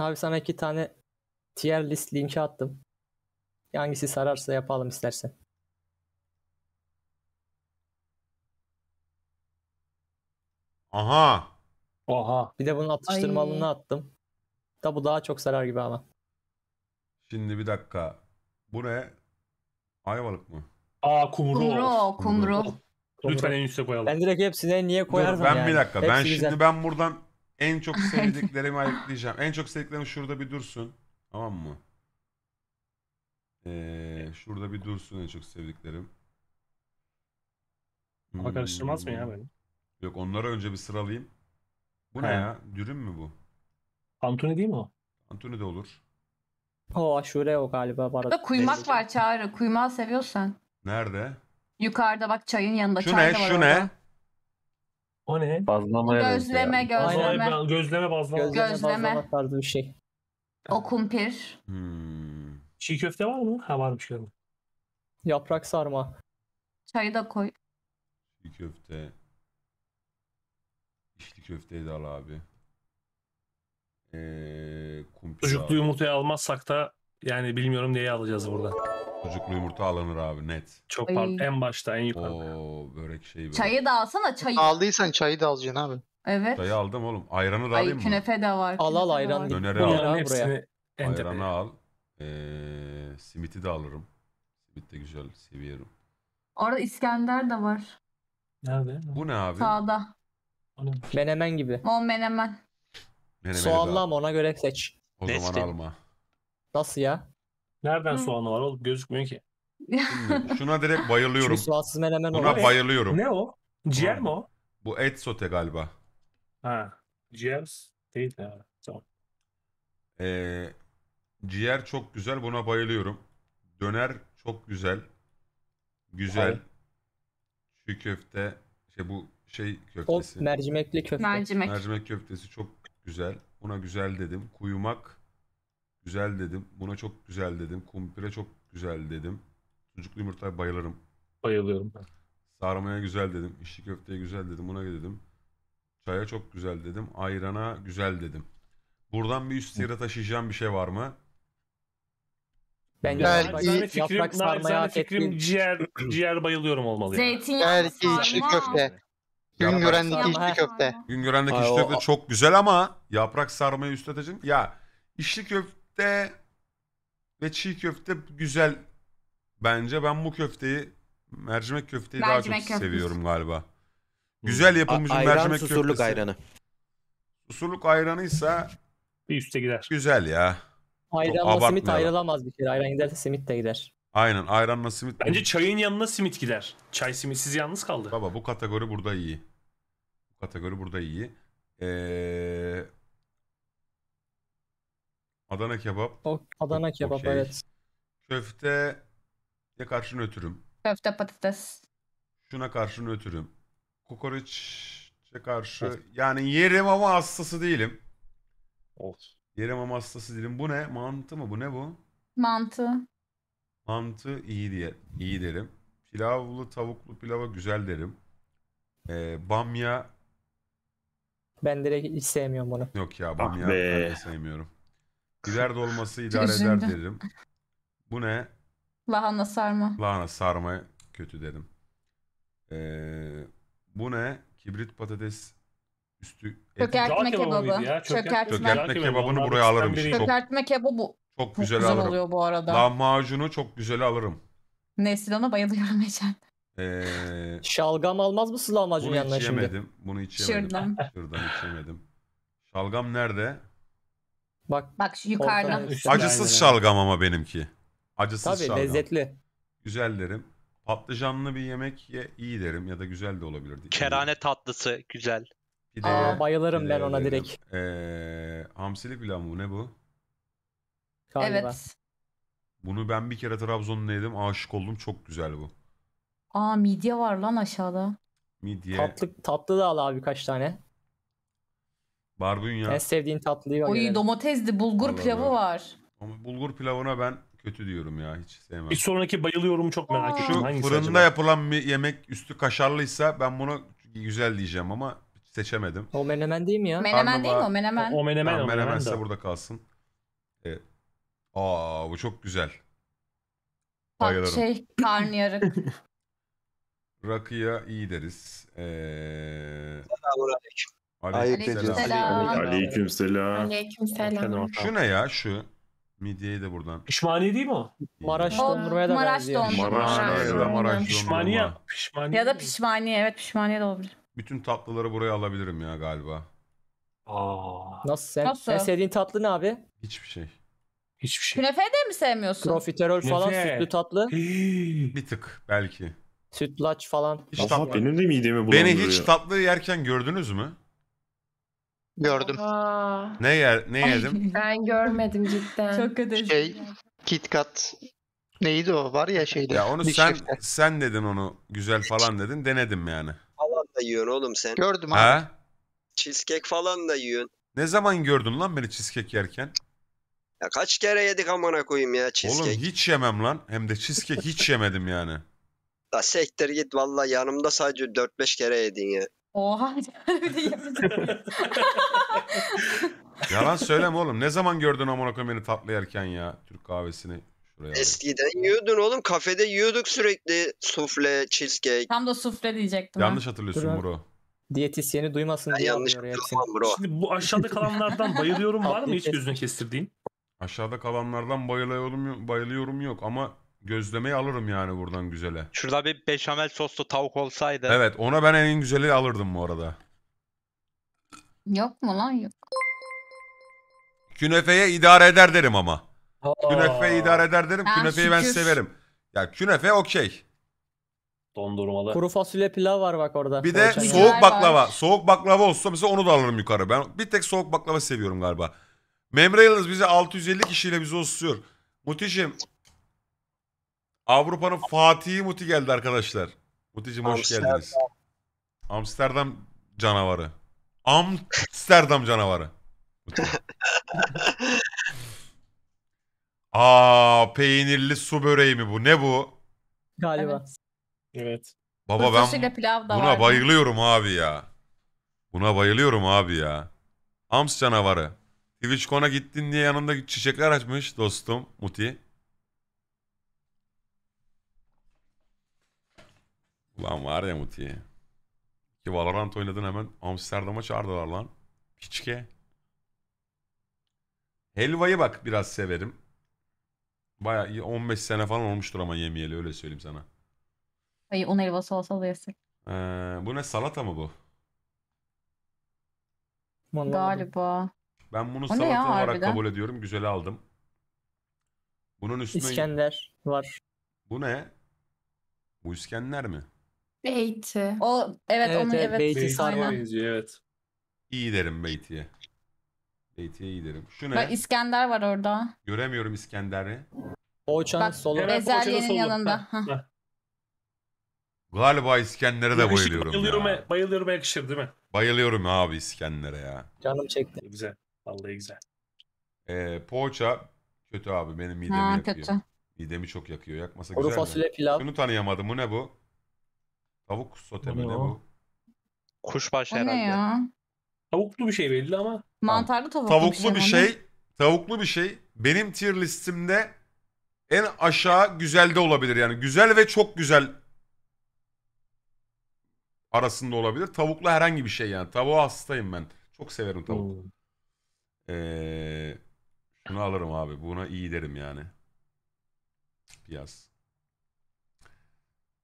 Abi sana iki tane tier list linki attım. Hangisi sararsa yapalım istersen. Aha. Oha. Bir de bunun atıştırmalığını Ay. attım. Da bu daha çok sarar gibi ama. Şimdi bir dakika. Bu ne? Ayvalık mı? Aa kumru. Kumru, kumru. Lütfen en üstte koyalım. Ben direkt hepsine niye koyardım Dur, ben yani. bir dakika. ben Hepsi şimdi ben buradan en çok sevdiklerimi ayıklayacağım. En çok sevdiklerim şurada bir dursun. Tamam mı? Ee, şurada bir dursun en çok sevdiklerim. Ama karıştırmaz mı ya hmm. beni? Yok onlara önce bir sıralayayım. Bu ne ya? Dürüm mü bu? Antony değil mi o? Antony de olur. O aşure o galiba. Barat. Burada kuymak var Çağrı. Kuymağı seviyorsan. Nerede? Yukarıda bak çayın yanında. Şu çay ne? da var Şu orada. ne? O ne? Bazlamaya Gözleme, benziyor. gözleme. Aynen. Gözleme bazlama. Gözleme, Gözleme. tarzı bir şey. O kumpir. Hmm. Çiğ köfte var mı? Ha varmış galiba. Yaprak sarma. Çayı da koy. Çiğ köfte. İçli köfteyi de al abi. Ee, kumpir Sucuklu yumurtayı almazsak da yani bilmiyorum neyi alacağız burada. Çocuklu yumurta alınır abi net. Çok pardon en başta en yukarıda. Oo börek şeyi böyle. Çayı da alsana çayı. Aldıysan çayı da alacaksın abi. Evet. Çayı aldım oğlum. Ayranı da alayım Ay, mı? de var. Al al ayran. Döneri al. hepsini Ayranı al. Ee, simiti de alırım. Simit de güzel seviyorum. Orada İskender de var. Nerede? Bu ne abi? Sağda. Menemen gibi. O menemen. Menemeni Soğanlı ama ona göre seç. O zaman alma. Nasıl ya? Nereden Hı. soğanı var oğlum? Gözükmüyor ki. Şuna direkt bayılıyorum. Şimdi soğansız menemen Buna olur. bayılıyorum. Ne o? Ciğer mi o? Bu et sote galiba. Ha. Ciğer değil ya. Tamam. Ee, ciğer çok güzel. Buna bayılıyorum. Döner çok güzel. Güzel. Şu köfte. Şey bu şey O köftesi. mercimekli köfte. Mercimek. Mercimek köftesi çok güzel. Buna güzel dedim. Kuyumak Güzel dedim. Buna çok güzel dedim. Kumpire çok güzel dedim. Sucuklu yumurtaya bayılırım. Bayılıyorum ben. Sarmaya güzel dedim. İçli köfteye güzel dedim. Buna dedim. Çaya çok güzel dedim. Ayrana güzel dedim. Buradan bir üst sıra taşıyacağım bir şey var mı? Bence Belki Nacizane fikrim, yaprak sarmaya fikrim ciğer, ciğer bayılıyorum olmalı yani. Zeytinyağlı Belki sarma. içli köfte. Güngören'deki içli köfte. Güngören'deki Ay, içli köfte çok güzel ama yaprak sarmayı üstte üstleteceğim. Ya içli köfte köfte ve çiğ köfte güzel bence. Ben bu köfteyi mercimek köfteyi daha çok köftesi. seviyorum galiba. Hmm. Güzel yapılmış A- bir ayran mercimek susurluk köftesi. ayranı. Susurluk ayranıysa Bir üste gider. güzel ya. Ayranla simit ayrılamaz bir kere. Ayran giderse simit de gider. Aynen ayranla simit. Bence çayın yanına simit gider. Çay simitsiz yalnız kaldı. Baba bu kategori burada iyi. Bu kategori burada iyi. Ee, Adana kebap. O, Adana kebap okey. evet. Köfte ya karşını ötürüm. Köfte patates. Şuna karşını ötürüm. Kokoreçe karşı Evet. yani yerim ama hastası değilim. Olsun. Yerim ama hastası değilim. Bu ne? Mantı mı? Bu ne bu? Mantı. Mantı iyi diye iyi derim. Pilavlı tavuklu pilava güzel derim. Ee, bamya Ben direkt hiç sevmiyorum bunu. yok ya Ah bamya be. ben de sevmiyorum. Biber dolması idare eder Üzüldüm. derim. Bu ne? Lahana sarma. Lahana sarma kötü dedim. Ee, bu ne? Kibrit patates üstü eti. Çökertme Cağ kebabı kebabı. Çökertme. Çökertme kebabını buraya alırım. Çok, çok, Çökertme kebabı çok güzel, güzel alırım. oluyor bu arada. Lahmacunu çok güzel alırım. Neslihan'a bayılıyorum Ecen. Ee, Şalgam almaz mısın lahmacun Bunu hiç şimdi? yemedim. Bunu hiç yemedim. Şırdan. Şırdan hiç yemedim. Şalgam nerede? Bak. Bak şu yukarıda. Acısız şalgam ama benimki. Acısız Tabii, şalgam. lezzetli. Güzel derim. Patlıcanlı bir yemek ye, iyi derim ya da güzel de olabilir. Kerane tatlısı güzel. Pideye, Aa, bayılırım pideye ben ona derim. direkt. Ee, hamsili pilav mı ne bu? Galiba. Evet. Bunu ben bir kere Trabzon'da yedim aşık oldum çok güzel bu. Aa midye var lan aşağıda. Midye. Tatlı, tatlı da al abi kaç tane. Barbunya. En sevdiğin tatlıyı var. Oy domatesli bulgur pilavı var. Ama bulgur pilavına ben kötü diyorum ya hiç sevmem. Bir sonraki bayılıyorum çok merak Aa. ediyorum. Şu fırında acaba? yapılan bir yemek üstü kaşarlıysa ben bunu güzel diyeceğim ama seçemedim. O menemen değil mi ya? Menemen Karnıma... değil mi o menemen? O, o menemen. Tamam, menemen ise burada kalsın. Ee, aa bu çok güzel. Bayılırım. Şey karnıyarık. Rakıya iyi deriz. Ee... Aleykümselam. Aleykümselam. Aleykümselam. Aleykümselam. Şu ne ya şu? Midyeyi de buradan. Pişmani değil mi o? Maraş o, dondurmaya da Maraş benziyor. Dondurma. Maraş, Maraş dondurma. Maraş pişmaniye, pişmaniye. Ya da pişmaniye. Evet pişmaniye de olabilir. Bütün tatlıları buraya alabilirim ya galiba. Aa. Nasıl sen? Nasıl? En sevdiğin tatlı ne abi? Hiçbir şey. Hiçbir şey. Künefe de mi sevmiyorsun? Profiterol Künefe. falan sütlü tatlı. Hii. Bir tık belki. Sütlaç falan. Hiç Oha, tatlı. benim de midemi bulandırıyor. Beni hiç tatlı yerken gördünüz mü? Gördüm. Aa, Ne yer ne yedim? ben görmedim cidden. Çok kötü. Şey, KitKat neydi o? Var ya şeyde. ya onu sen şefte. sen dedin onu güzel falan dedin denedim yani. falan da yiyorsun oğlum sen. Gördüm abi. Ha? Cheesecake falan da yiyorsun. Ne zaman gördün lan beni cheesecake yerken? Ya kaç kere yedik amına koyayım ya cheesecake. Oğlum hiç yemem lan. Hem de cheesecake hiç yemedim yani. Da sektir git valla yanımda sadece 4-5 kere yedin ya. Oha. bir de yapacağım. Yalan söyleme oğlum. Ne zaman gördün amına koyayım beni tatlı yerken ya Türk kahvesini şuraya. alayım. Eskiden yiyordun oğlum. Kafede yiyorduk sürekli sufle, cheesecake. Tam da sufle diyecektim. Yanlış hatırlıyorsun bro. Diyetisyeni duymasın Ben diye yanlış bro. Şimdi bu aşağıda kalanlardan bayılıyorum var mı hiç gözünü kestirdiğin? Aşağıda kalanlardan bayılıyorum, bayılıyorum yok ama Gözlemeyi alırım yani buradan güzele. Şurada bir beşamel soslu tavuk olsaydı. Evet ona ben en güzeli alırdım bu arada. Yok mu lan yok. Künefeye idare eder derim ama. Künefeye idare eder derim. Ha, Künefeyi ben severim. Ya künefe okey. Dondurmalı. Kuru fasulye pilav var bak orada. Bir de Poğaça soğuk baklava. Soğuk baklava olsa mesela onu da alırım yukarı. Ben bir tek soğuk baklava seviyorum galiba. Memre Yıldız bize 650 kişiyle bizi osuyor. Mutişim Avrupa'nın Fatih'i Muti geldi arkadaşlar. Muti'cim hoş Amsterdam. geldiniz. Amsterdam canavarı. Amsterdam canavarı. Aa peynirli su böreği mi bu? Ne bu? Galiba. Evet. Baba ben buna vardı. bayılıyorum abi ya. Buna bayılıyorum abi ya. Ams canavarı. kona gittin diye yanımda çiçekler açmış dostum Muti. Lan var ya Muti. Ki Valorant oynadın hemen Amsterdam'a çağırdılar lan. Piçke. Helvayı bak biraz severim. Baya 15 sene falan olmuştur ama yemeyeli öyle söyleyeyim sana. Ay un helvası olsa da yesek. Ee, bu ne salata mı bu? Galiba. Ben bunu O salata olarak harbiden? kabul ediyorum. Güzel aldım. Bunun üstüne İskender var. bu ne? Bu İskender mi? Beyti. O evet, Evet, onun evet, evet. Beyti Beyti sarma. Aynen. evet. İyi derim Beyti'ye. Beyti'ye iyi derim. Şu ne? Bak İskender var orada. Göremiyorum İskender'i. Poğaçanın Bak, solu. Evet. poğaçanın yanında. Galiba İskender'e de bayılıyorum bayılıyorum, ya. bayılıyorum yakışır değil mi? Bayılıyorum abi İskender'e ya. Canım çekti. Güzel. Vallahi güzel. Ee, poğaça kötü abi benim midemi Ha, yakıyor. kötü. Midemi çok yakıyor. Yakmasa Kuru güzel de. fasulye pilav. Şunu tanıyamadım. Bu ne bu? Tavuk sote mi ne bu? Kuşbaşı O ne ya? Tavuklu bir şey belli ama. Mantarlı tavuklu, Tavuklu bir şey, şey. Tavuklu bir şey. Benim tier listimde en aşağı güzelde olabilir yani. Güzel ve çok güzel arasında olabilir. Tavuklu herhangi bir şey yani. Tavuğa hastayım ben. Çok severim tavuk. Hmm. şunu alırım abi. Buna iyi derim yani. Piyaz.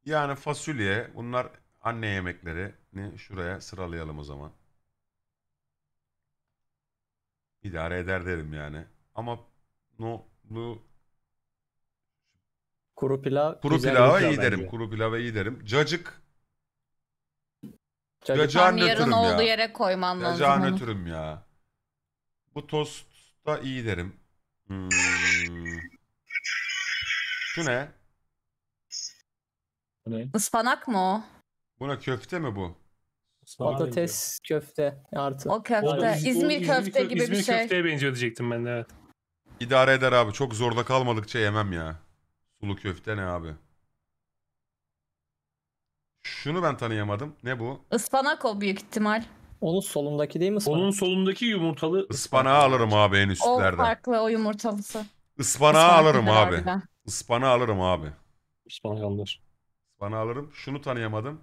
Yani fasulye, bunlar anne yemeklerini şuraya sıralayalım o zaman. İdare eder derim yani. Ama nohutlu Kuru pilav kuru güzel pilava gidiyor iyi derim. Kuru pilava iyi derim. Cacık, Çocuk- Cacık- Tam yarın ötürüm olduğu yere koyman lazım cacağın onu. ya. Bu tosta iyi derim. Hmm. Şu ne? ne? Ispanak mı o? Buna köfte mi bu? Patates köfte artı. O köfte. O, İzmir, İzmir köfte İzmir, gibi İzmir bir şey. İzmir köfteye benziyor diyecektim ben de evet. İdare eder abi. Çok zorda kalmadıkça yemem ya. Sulu köfte ne abi? Şunu ben tanıyamadım. Ne bu? Ispanak o büyük ihtimal. Onun solundaki değil mi ıspanak? Onun solundaki yumurtalı. Ispanağı alırım abi en üstlerde. O farklı o yumurtalısı. Ispanağı alırım abi. Harbiden. Ispanağı alırım abi. Ispanak alınır. Bana alırım. Şunu tanıyamadım.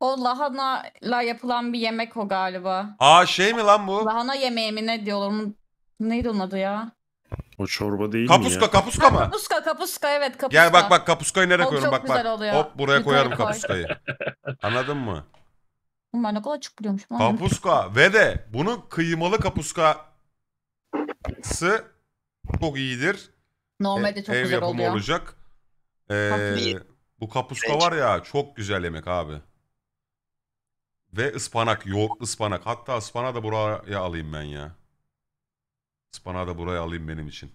O lahana ile yapılan bir yemek o galiba. Aa şey mi lan bu? Lahana yemeği mi ne diyorlar? Onun- Neydi onun adı ya? O çorba değil mi ya? Kapuska kapuska mı? Kapuska kapuska evet kapuska. Gel bak bak kapuskayı nereye koyuyorum bak bak. oluyor. Hop buraya Yukarı koyarım koy. kapuskayı. Anladın mı? Ulan ne kadar çok biliyormuş. Kapuska ve de bunun kıymalı kapuskası çok iyidir. Normalde E- çok ev güzel yapımı oluyor. olacak. Ee, bu kapuska var ya çok güzel yemek abi. Ve ıspanak, yoğurt ıspanak. Hatta ıspanağı da buraya alayım ben ya. Ispanağı da buraya alayım benim için.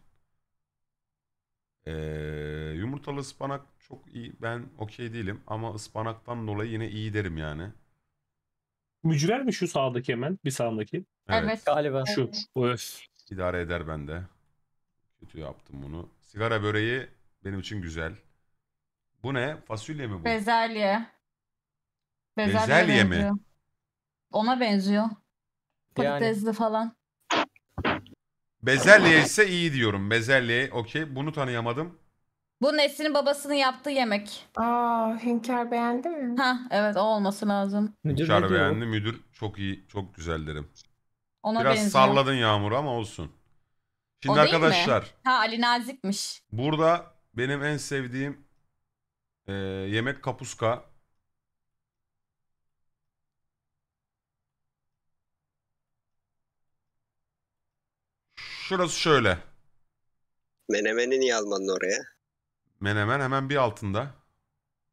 Ee, yumurtalı ıspanak çok iyi. Ben okey değilim ama ıspanaktan dolayı yine iyi derim yani. Mücver mi şu sağdaki hemen? Bir sağdaki. Evet. Evet. Galiba. Şu. Öf. İdare eder bende. Kötü yaptım bunu. Sigara böreği benim için güzel. Bu ne? Fasulye mi bu? Bezelye. Bezelye, Bezelye mi? Ona benziyor. Patatesli falan. Bezelye ise iyi diyorum. Bezelye okey. Bunu tanıyamadım. Bu Nesin'in babasının yaptığı yemek. Aa, Hünkar beğendi mi? Ha evet o olması lazım. Müdür ne beğendi. Müdür çok iyi. Çok güzel derim. Ona Biraz benziyor. salladın Yağmur ama olsun. Şimdi O değil mi? arkadaşlar Ha Ali Nazik'miş. burada benim en sevdiğim ee, yemek kapuska. Şurası şöyle. Menemeni niye almadın oraya? Menemen hemen bir altında.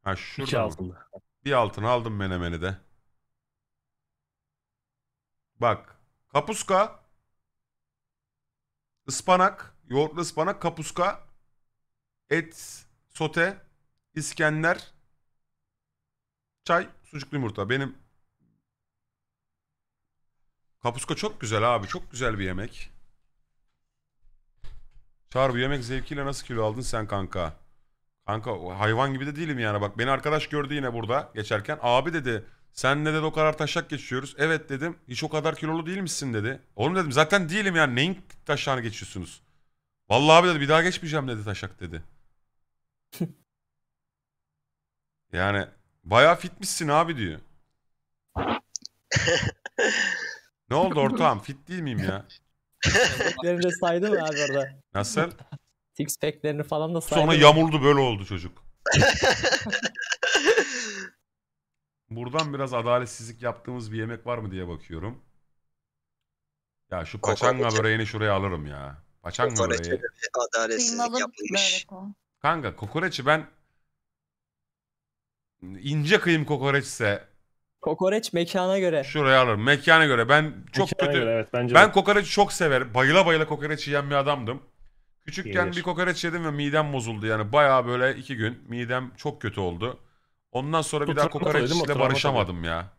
Ha şurada altında. Bir altına aldım menemeni de. Bak. Kapuska. ıspanak, Yoğurtlu ıspanak. Kapuska. Et. Sote. İskender, çay, sucuklu yumurta. Benim kapuska çok güzel abi. Çok güzel bir yemek. Çağır bu yemek zevkiyle nasıl kilo aldın sen kanka? Kanka hayvan gibi de değilim yani. Bak beni arkadaş gördü yine burada geçerken. Abi dedi sen ne dedi o kadar taşak geçiyoruz. Evet dedim. Hiç o kadar kilolu değil misin dedi. Oğlum dedim zaten değilim yani. Neyin taşağını geçiyorsunuz? Vallahi abi dedi bir daha geçmeyeceğim dedi taşak dedi. Yani bayağı fitmişsin abi diyor. ne oldu ortağım? Fit değil miyim ya? Fitlerini de saydın mı abi orada? Nasıl? Six pack'lerini falan da saydın. Sonra yamuldu böyle oldu çocuk. Buradan biraz adaletsizlik yaptığımız bir yemek var mı diye bakıyorum. Ya şu paçanga böreğini şuraya alırım ya. Paçanga böreği. Adaletsizlik yapmış. Kanka kokoreçi ben ince kıyım kokoreçse Kokoreç mekana göre. şuraya alırım. Mekana göre ben çok Mekana kötü. göre, evet bence de. Ben kokoreçi çok sever. Bayıla bayıla kokoreç yiyen bir adamdım. Küçükken Yenir. bir kokoreç yedim ve midem bozuldu. Yani bayağı böyle iki gün midem çok kötü oldu. Ondan sonra bir daha travma kalıyor değil kokoreçle barışamadım ya.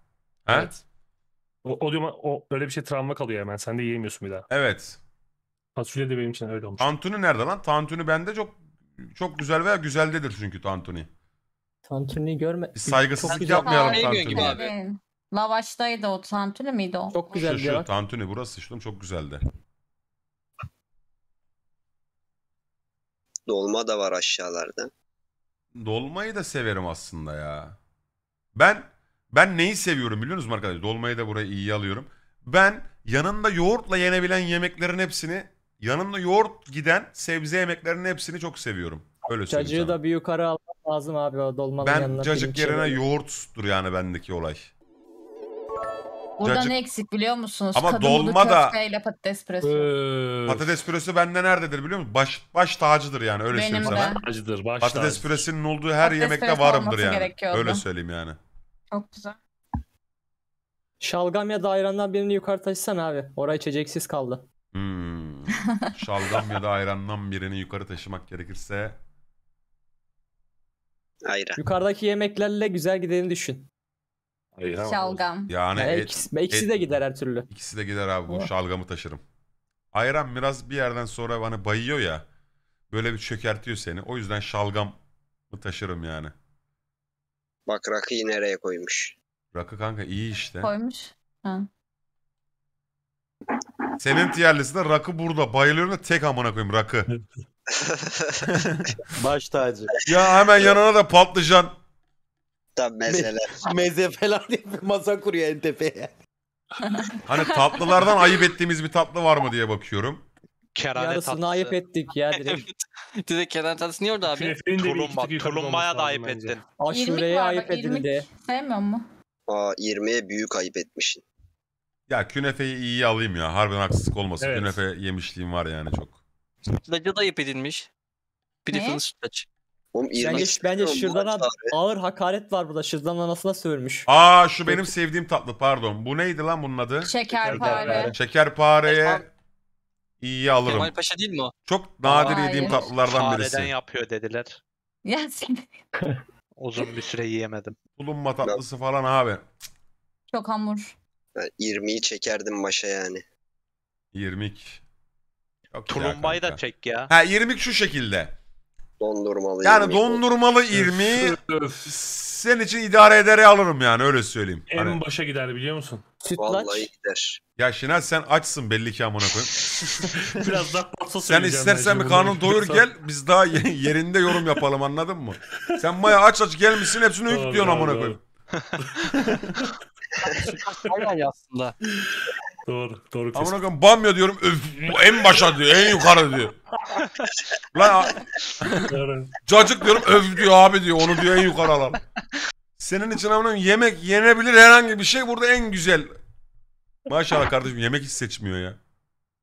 He? Evet. O, o, diyor- o öyle bir şey travma kalıyor hemen. Sen de yiyemiyorsun bir daha. evet. Fasulye de benim için öyle olmuş. Tantuni nerede lan? Tantuni bende çok çok güzel veya güzeldedir çünkü tantuni. Tantuni görme... Bir saygısızlık güzel- yapmayalım Aa, gibi Tantuni. abi. Lavaştaydı o tantuni miydi o? Çok güzeldi Şu şu Tantuni burası işte çok güzeldi. Dolma da var aşağılarda. Dolmayı da severim aslında ya. Ben ben neyi seviyorum biliyor musunuz arkadaşlar? Dolmayı da buraya iyi alıyorum. Ben yanında yoğurtla yenebilen yemeklerin hepsini, yanında yoğurt giden sebze yemeklerinin hepsini çok seviyorum. Öyle Cacığı da bir yukarı almak lazım abi o dolmanın ben yanına. Ben cacık yerine çeviriyor. yoğurttur yani bendeki olay. Burada cacık... ne eksik biliyor musunuz? Ama Kadın dolma da patates püresi. Ee... Patates püresi bende nerededir biliyor musun? Baş baş tacıdır yani öyle Benim söyleyeyim de. sana. Tacıdır, baş patates tacıdır. püresinin olduğu her patates yemekte varımdır yani. Öyle söyleyeyim yani. Çok güzel. Şalgam ya da ayrandan birini yukarı taşısan abi. Oraya içeceksiz kaldı. Hmm. Şalgam ya da ayrandan birini yukarı taşımak gerekirse Ayran. Yukarıdaki yemeklerle güzel gideni düşün. Ayran. Şalgam. Yani et, ikisi, ikisi de gider her türlü. İkisi de gider abi bu Ama- şalgamı taşırım. Ayran biraz bir yerden sonra bana hani bayıyor ya. Böyle bir çökertiyor seni. O yüzden şalgamı taşırım yani. Bak rakıyı nereye koymuş. Rakı kanka iyi işte. Koymuş. Senin tiyerlisi de rakı burada. Bayılıyorum da tek amına koyayım rakı. Baş tacı. Ya hemen yanına da patlıcan. Tam mesele. Meze falan diye bir masa kuruyor en tepeye. Hani tatlılardan ayıp ettiğimiz bir tatlı var mı diye bakıyorum. Kerane Yarısını tatlısı. ayıp ettik ya direkt. Direkt Kenan Tatlısı niye orada abi? Künefelin de bir iki Tulumba, tulumbaya da ayıp ettin. İrmik Aşure'ye ayıp bak, irmik. edildi. Sevmiyor mu? Aa 20'ye büyük ayıp etmişsin. Ya künefeyi iyi alayım ya. Harbiden haksızlık olmasın. Evet. Künefe yemişliğim var yani çok. Sütlaca da ayıp edilmiş. Griffin'ın sütlaç. Oğlum, Bence, bence Şırdan'a ağır hakaret var burada. Şırdan anasına sövmüş. Aa şu benim sevdiğim tatlı pardon. Bu neydi lan bunun adı? Şekerpare. Şekerpareye iyi alırım. Kemal Paşa değil mi o? Çok nadir yediğim tatlılardan birisi. Fareden yapıyor dediler. Ya sen. Uzun bir süre yiyemedim. Bulunma tatlısı falan abi. Çok hamur. Ben 20'yi çekerdim başa yani. 20'lik. Yok Tulumbayı da çek ya. Ha irmik şu şekilde. Dondurmalı Yani irmik. dondurmalı irmiği senin için idare eder alırım yani öyle söyleyeyim. En Hani- başa gider biliyor musun? Vallahi gider. Ya Şinal sen açsın belli ki amına koyayım. Biraz daha patsa Sen istersen bir bunu. karnın doyur gel biz daha yerinde yorum yapalım anladın mı? Sen maya aç aç gelmişsin hepsini Doğru, öğüt diyorsun doğru, amına koyayım. Hayvan aslında. Doğru. Doğru kesin. Amına koyayım bamya diyorum. Öf, en başa diyor. En yukarı diyor. Lan cacık diyorum. Öf diyor abi diyor. Onu diyor en yukarı alan. Senin için amına yemek yenebilir herhangi bir şey burada en güzel. Maşallah kardeşim yemek hiç seçmiyor ya.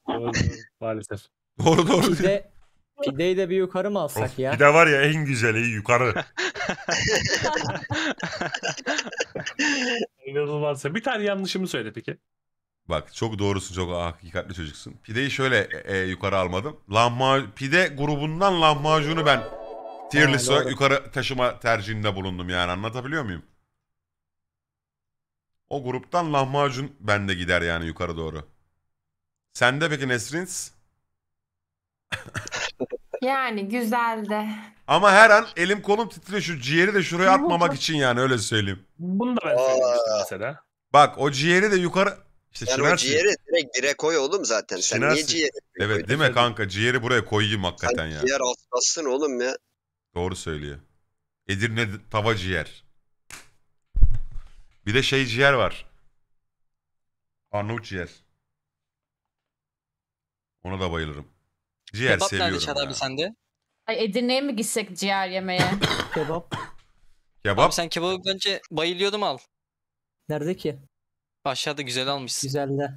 Doğru. Maalesef. Doğru doğru. Pide, pideyi de bir yukarı mı alsak Of, ya? Pide var ya en güzel, iyi yukarı. İnanılmazsa. Bir tane yanlışımı söyle peki. Bak çok doğrusun çok hakikatli çocuksun. Pideyi şöyle e, e yukarı almadım. Lahma, pide grubundan lahmacunu ben tier list yukarı taşıma tercihinde bulundum yani anlatabiliyor muyum? O gruptan lahmacun bende gider yani yukarı doğru. Sende peki Nesrins? Yani güzeldi. Ama her an elim kolum titriyor şu ciğeri de şuraya atmamak için yani öyle söyleyeyim. Bunu da ben söylemiştim mesela. Bak o ciğeri de yukarı işte yani Şinersi... o ciğeri direkt dire koy oğlum zaten. Sen Şinersi... niye ciğeri Evet değil mi kanka? Ciğeri buraya koyayım hakikaten Sen ya. ciğer hastasın oğlum ya. Doğru söylüyor. Edirne tava ciğer. Bir de şey ciğer var. Arnavut ciğer. Ona da bayılırım. Ciğer Kebap seviyorum nerede Çağlar abi sende? Ay Edirne'ye mi gitsek ciğer yemeye? Kebap. Kebap. Abi sen kebabı önce bayılıyordum al. Nerede ki? Aşağıda güzel almışsın. Güzelde.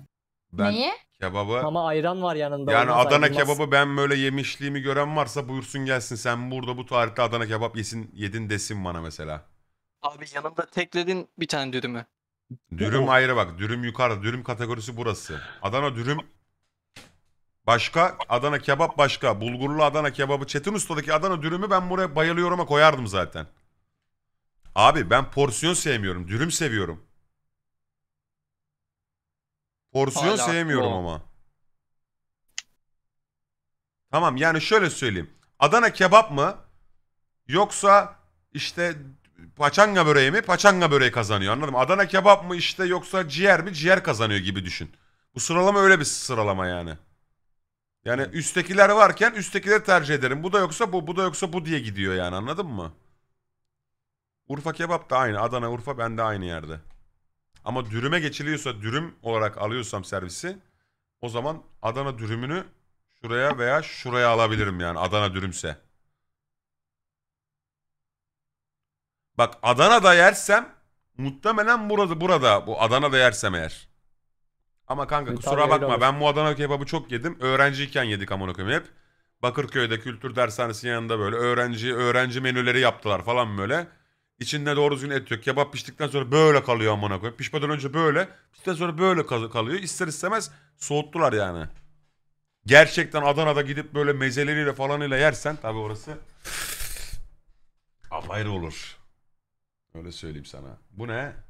Ben Neyi? kebabı Ama ayran var yanında. yani Adana ayrılmaz. kebabı ben böyle yemişliğimi gören varsa buyursun gelsin. Sen burada bu tarihte Adana kebap yesin yedin desin bana mesela. Abi yanında tekledin bir tane dürümü. Dürüm ayrı bak. Dürüm yukarıda. Dürüm kategorisi burası. Adana dürüm başka. Adana kebap başka. Bulgurlu Adana kebabı. Çetin Usta'daki Adana dürümü ben buraya bayılıyorum'a koyardım zaten. Abi ben porsiyon sevmiyorum. Dürüm seviyorum. Porsiyon Hala sevmiyorum o. ama. Tamam yani şöyle söyleyeyim. Adana kebap mı? Yoksa işte paçanga böreği mi? Paçanga böreği kazanıyor anladım. Adana kebap mı işte yoksa ciğer mi? Ciğer kazanıyor gibi düşün. Bu sıralama öyle bir sıralama yani. Yani üsttekiler varken üsttekileri tercih ederim. Bu da yoksa bu, bu da yoksa bu diye gidiyor yani anladın mı? Urfa kebap da aynı. Adana Urfa ben de aynı yerde. Ama dürüme geçiliyorsa dürüm olarak alıyorsam servisi o zaman Adana dürümünü şuraya veya şuraya alabilirim yani Adana dürümse. Bak Adana'da yersem muhtemelen burada burada bu Adana'da yersem eğer. Ama kanka kusura bakma ben bu Adana kebabı çok yedim. Öğrenciyken yedik amına koyayım hep. Bakırköy'de kültür dershanesinin yanında böyle öğrenci öğrenci menüleri yaptılar falan böyle. İçinde doğru düzgün et yok. Kebap piştikten sonra böyle kalıyor amına koyayım. Pişmeden önce böyle, piştikten sonra böyle kalıyor. İster istemez soğuttular yani. Gerçekten Adana'da gidip böyle mezeleriyle falanıyla yersen tabii orası apayrı olur. Öyle söyleyeyim sana. Bu ne?